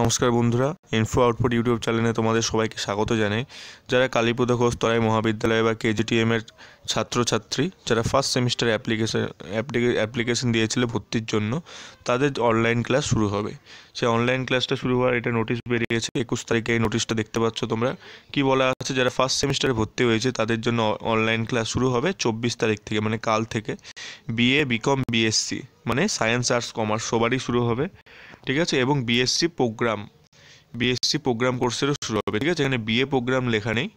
নমস্কার বন্ধুরা info output YouTube চ্যানেলে তোমাদের সবাইকে স্বাগত জানাই যারা কালীপদ ঘোষ তরাই মহাবিদ্যালয় বা কেজিটিএমের ছাত্রছাত্রী যারা ফার্স্ট সেমিস্টার অ্যাপ্লিকেশন অ্যাপ্লিকেশন দিয়েছিল ভর্তির জন্য তাদের অনলাইন ক্লাস শুরু হবে সেই অনলাইন ক্লাসটা শুরু হওয়ার এটা নোটিশ বেরিয়েছে একুশ তারিখে এই নোটিশটা দেখতে পাচ্ছ তোমরা কি বলা আছে যারা ফার্স্ট সেমিস্টারে ভর্তি হয়েছে তাদের জন্য অনলাইন ক্লাস শুরু হবে চব্বিশ তারিখ থেকে মানে কাল থেকে বিএ বিকম বিএসসি মানে সায়েন্স আর্টস কমার্স সবারই শুরু হবে ঠিক আছে এবং বিএসসি প্রোগ্রাম বিএসসি প্রোগ্রাম কোর্সেরও শুরু হবে ঠিক আছে এখানে বিএ প্রোগ্রাম লেখা নেই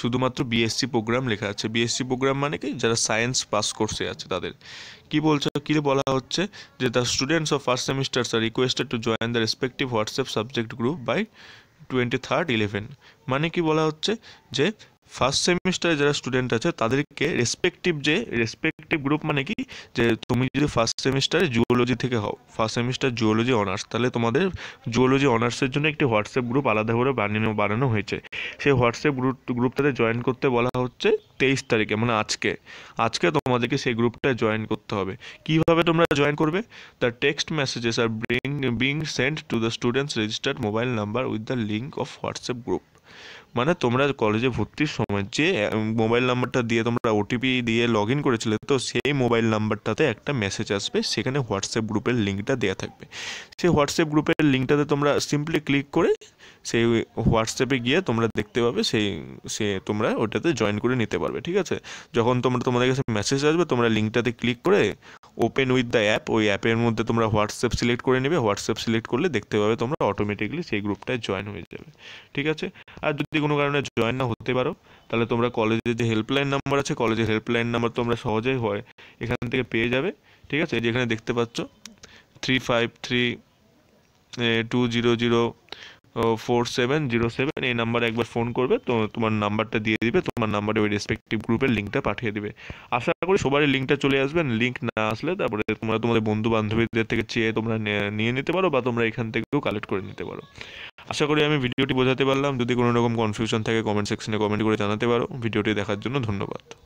শুধুমাত্র বিএসসি প্রোগ্রাম লেখা আছে বিএসসি প্রোগ্রাম মানে কি যারা সায়েন্স পাস কোর্সে আছে তাদের কি বলছে কি বলা হচ্ছে যে the students of first semester are requested to join the respective WhatsApp subject group by twenty third eleven মানে কি বলা হচ্ছে যে ফার্স্ট সেমিস্টারে যারা স্টুডেন্ট আছে তাদেরকে রেসপেক্টিভ যে রেসপেক্ট সিলেক্টিভ গ্রুপ মানে কি যে তুমি যদি ফার্স্ট সেমিস্টারে জুওলজি থেকে হও ফার্স্ট সেমিস্টার জুওলজি অনার্স তাহলে তোমাদের জুওলজি অনার্সের জন্য একটি হোয়াটসঅ্যাপ গ্রুপ আলাদা করে বানানো বানানো হয়েছে সেই হোয়াটসঅ্যাপ গ্রুপ গ্রুপটাতে জয়েন করতে বলা হচ্ছে তেইশ তারিখে মানে আজকে আজকে তোমাদেরকে সেই গ্রুপটায় জয়েন করতে হবে কিভাবে তোমরা জয়েন করবে the text messages are bring being send to the students registered mobile number with the link of WhatsApp group মানে তোমরা কলেজে ভর্তির সময় যে মোবাইল নাম্বারটা দিয়ে তোমরা ওটিপি দিয়ে লগ ইন করেছিলে তো সেই মোবাইল নাম্বারটাতে একটা মেসেজ আসবে সেখানে হোয়াটসঅ্যাপ গ্রুপের লিঙ্কটা দেওয়া থাকবে সেই হোয়াটসঅ্যাপ গ্রুপের লিঙ্কটাতে তোমরা সিম্পলি ক্লিক করে সেই হোয়াটসঅ্যাপে গিয়ে তোমরা দেখতে পাবে সেই সে তোমরা ওটাতে জয়েন করে নিতে পারবে ঠিক আছে যখন তোমরা তোমাদের কাছে মেসেজ আসবে তোমরা লিঙ্কটাতে ক্লিক করে ওপেন উইথ দ্য অ্যাপ ওই অ্যাপের মধ্যে তোমরা হোয়াটসঅ্যাপ সিলেক্ট করে নেবে হোয়াটসঅ্যাপ সিলেক্ট করলে দেখতে পাবে তোমরা অটোমেটিকলি সেই গ্রুপটায় জয়েন হয়ে যাবে ঠিক আছে আর যদি কোনো কারণে জয়েন না হতে পারো তাহলে তোমরা কলেজের যে হেল্পলাইন নাম্বার আছে কলেজের হেল্পলাইন নাম্বার তোমরা সহজেই হয় এখান থেকে পেয়ে যাবে ঠিক আছে যেখানে দেখতে পাচ্ছ three five three two zero zero four seven zero seven এই নাম্বারে একবার ফোন করবে তো তোমার নাম্বারটা দিয়ে দিবে তোমার নাম্বারে ওই রেসপেক্টিভ গ্রুপের লিঙ্কটা পাঠিয়ে দিবে আশা করি সবারই লিঙ্কটা চলে আসবেন লিঙ্ক না আসলে তারপরে তোমরা তোমাদের বন্ধু বান্ধবীদের থেকে চেয়ে তোমরা নিয়ে নিতে পারো বা তোমরা এখান থেকেও কালেক্ট করে নিতে পারো আশা করি আমি ভিডিওটি বোঝাতে পারলাম যদি কোনো রকম কনফিউশন থাকে কমেন্ট সেকশনে কমেন্ট করে জানাতে পারো ভিডিওটি দেখার জন্য ধন্যবাদ